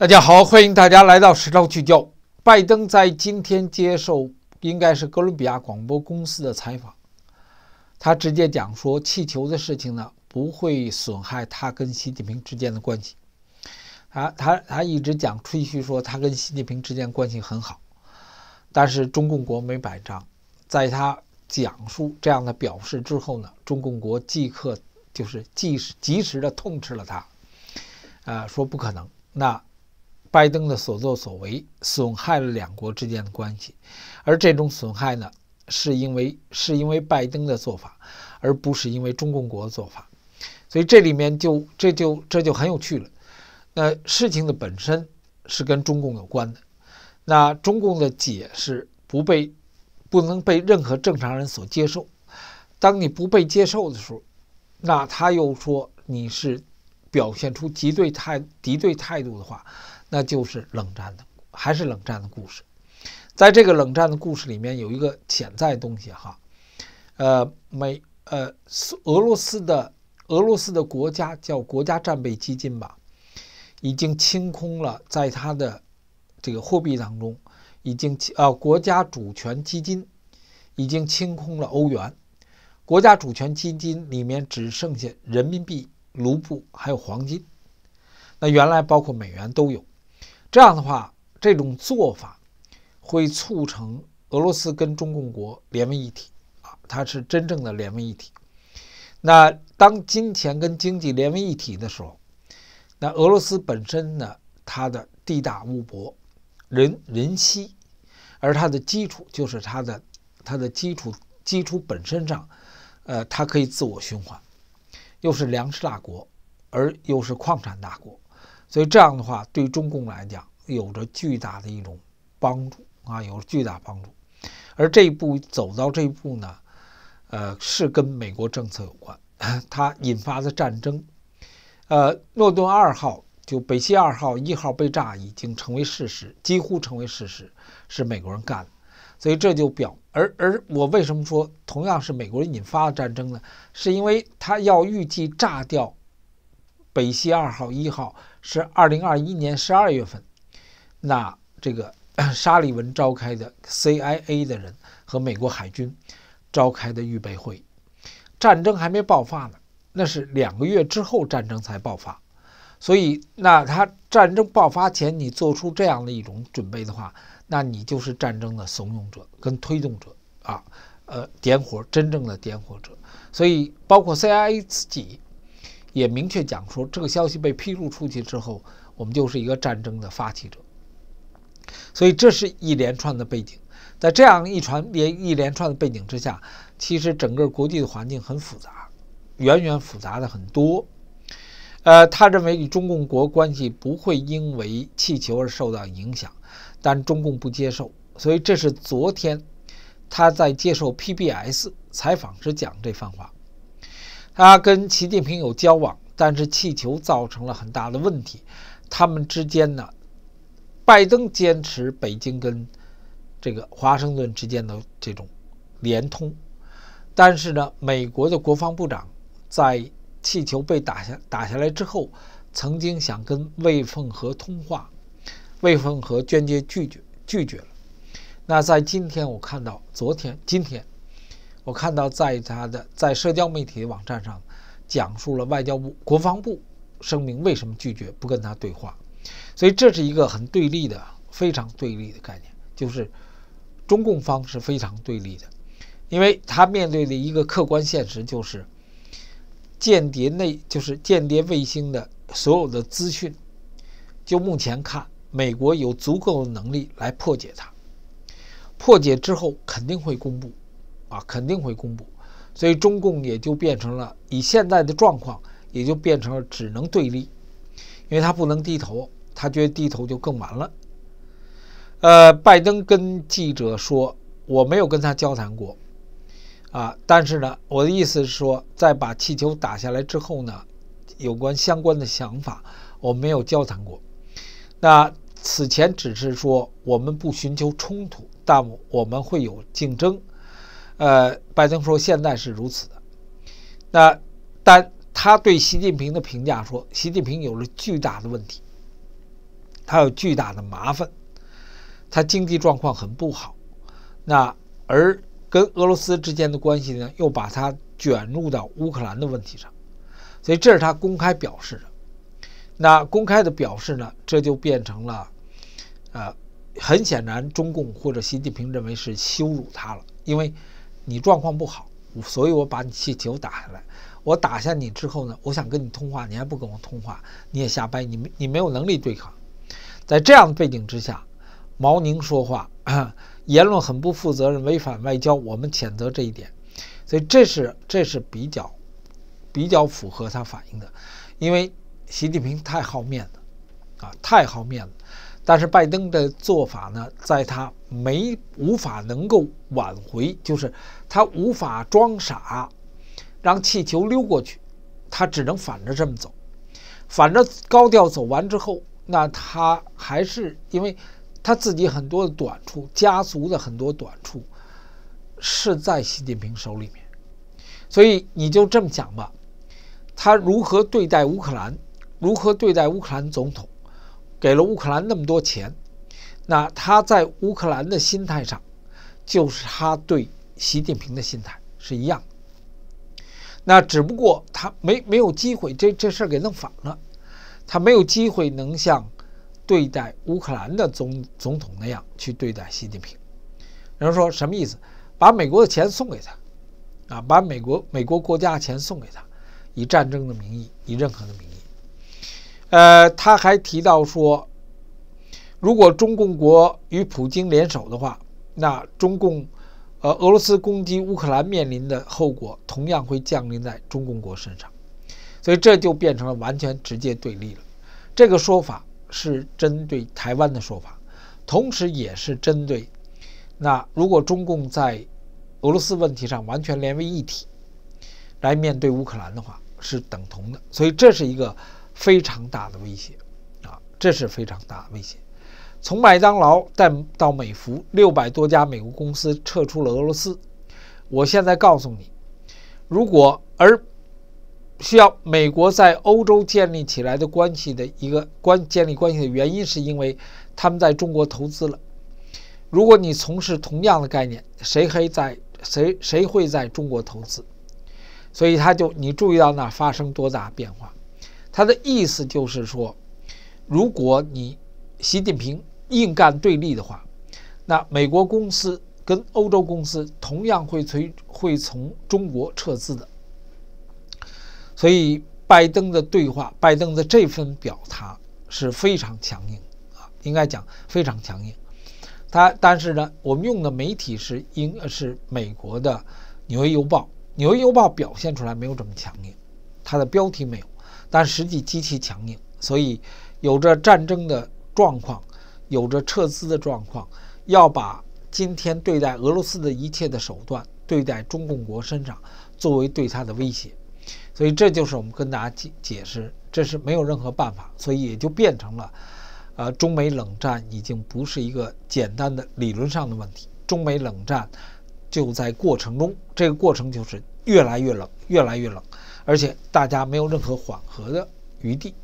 大家好，欢迎大家来到时事聚焦。拜登在今天接受应该是哥伦比亚广播公司的采访，他直接讲说气球的事情呢不会损害他跟习近平之间的关系。他他他一直讲吹嘘说他跟习近平之间关系很好，但是中共国没买账。在他讲述这样的表示之后呢，中共国即刻就是即及时的痛斥了他，呃，说不可能。那拜登的所作所为损害了两国之间的关系，而这种损害呢，是因为是因为拜登的做法，而不是因为中共国的做法，所以这里面就这就这就很有趣了。那事情的本身是跟中共有关的，那中共的解释不被不能被任何正常人所接受。当你不被接受的时候，那他又说你是表现出敌对态敌对态度的话。那就是冷战的，还是冷战的故事，在这个冷战的故事里面有一个潜在东西哈，呃美呃俄罗斯的俄罗斯的国家叫国家战备基金吧，已经清空了，在他的这个货币当中已经呃国家主权基金已经清空了欧元，国家主权基金里面只剩下人民币、卢布还有黄金，那原来包括美元都有。这样的话，这种做法会促成俄罗斯跟中共国连为一体啊，它是真正的连为一体。那当金钱跟经济连为一体的时候，那俄罗斯本身呢，它的地大物博，人人稀，而它的基础就是它的它的基础基础本身上，呃，它可以自我循环，又是粮食大国，而又是矿产大国。所以这样的话，对中共来讲有着巨大的一种帮助啊，有巨大帮助。而这一步走到这一步呢，呃，是跟美国政策有关，它引发的战争，呃，诺顿二号就北溪二号一号被炸已经成为事实，几乎成为事实，是美国人干的。所以这就表而而我为什么说同样是美国人引发的战争呢？是因为他要预计炸掉。北溪二号、一号是二零二一年十二月份，那这个 沙利文召开的 CIA 的人和美国海军召开的预备会，战争还没爆发呢，那是两个月之后战争才爆发，所以那他战争爆发前你做出这样的一种准备的话，那你就是战争的怂恿者跟推动者啊，呃，点火真正的点火者，所以包括 CIA 自己。也明确讲说，这个消息被披露出去之后，我们就是一个战争的发起者。所以，这是一连串的背景。在这样一传连一连串的背景之下，其实整个国际的环境很复杂，远远复杂的很多。呃，他认为与中共国关系不会因为气球而受到影响，但中共不接受。所以，这是昨天他在接受 PBS 采访时讲这番话。他跟习近平有交往，但是气球造成了很大的问题。他们之间呢，拜登坚持北京跟这个华盛顿之间的这种联通，但是呢，美国的国防部长在气球被打下打下来之后，曾经想跟魏凤和通话，魏凤和坚决拒绝拒绝了。那在今天，我看到昨天今天。我看到在他的在社交媒体网站上讲述了外交部、国防部声明为什么拒绝不跟他对话，所以这是一个很对立的、非常对立的概念，就是中共方是非常对立的，因为他面对的一个客观现实就是间谍内就是间谍卫星的所有的资讯，就目前看，美国有足够的能力来破解它，破解之后肯定会公布。啊，肯定会公布，所以中共也就变成了以现在的状况，也就变成了只能对立，因为他不能低头，他觉得低头就更完了。呃，拜登跟记者说：“我没有跟他交谈过啊，但是呢，我的意思是说，在把气球打下来之后呢，有关相关的想法我没有交谈过。那此前只是说我们不寻求冲突，但我们会有竞争。”呃，拜登说现在是如此的，那但他对习近平的评价说，习近平有了巨大的问题，他有巨大的麻烦，他经济状况很不好，那而跟俄罗斯之间的关系呢，又把他卷入到乌克兰的问题上，所以这是他公开表示的。那公开的表示呢，这就变成了，呃，很显然中共或者习近平认为是羞辱他了，因为。你状况不好，所以我把你气球打下来。我打下你之后呢，我想跟你通话，你还不跟我通话，你也瞎掰，你你没有能力对抗。在这样的背景之下，毛宁说话 言论很不负责任，违反外交，我们谴责这一点。所以这是这是比较比较符合他反应的，因为习近平太好面子啊，太好面子。但是拜登的做法呢，在他没无法能够挽回，就是他无法装傻，让气球溜过去，他只能反着这么走，反着高调走完之后，那他还是因为他自己很多的短处，家族的很多短处是在习近平手里面，所以你就这么想吧，他如何对待乌克兰，如何对待乌克兰总统。给了乌克兰那么多钱，那他在乌克兰的心态上，就是他对习近平的心态是一样。那只不过他没没有机会，这这事儿给弄反了，他没有机会能像对待乌克兰的总总统那样去对待习近平。人说什么意思？把美国的钱送给他啊，把美国美国国家钱送给他，以战争的名义，以任何的名义。呃，他还提到说，如果中共国与普京联手的话，那中共，呃，俄罗斯攻击乌克兰面临的后果同样会降临在中共国身上，所以这就变成了完全直接对立了。这个说法是针对台湾的说法，同时也是针对那如果中共在俄罗斯问题上完全连为一体，来面对乌克兰的话是等同的，所以这是一个。非常大的威胁，啊，这是非常大的威胁。从麦当劳带到美孚，六百多家美国公司撤出了俄罗斯。我现在告诉你，如果而需要美国在欧洲建立起来的关系的一个关建立关系的原因，是因为他们在中国投资了。如果你从事同样的概念，谁以在谁谁会在中国投资？所以他就你注意到那发生多大变化？他的意思就是说，如果你习近平硬干对立的话，那美国公司跟欧洲公司同样会从会从中国撤资的。所以拜登的对话，拜登的这份表达是非常强硬啊，应该讲非常强硬。他但是呢，我们用的媒体是英是美国的《纽约邮报》，《纽约邮报》表现出来没有这么强硬，它的标题没有。但实际极其强硬，所以有着战争的状况，有着撤资的状况，要把今天对待俄罗斯的一切的手段对待中共国身上作为对他的威胁，所以这就是我们跟大家解解释，这是没有任何办法，所以也就变成了，呃，中美冷战已经不是一个简单的理论上的问题，中美冷战就在过程中，这个过程就是。越来越冷，越来越冷，而且大家没有任何缓和的余地。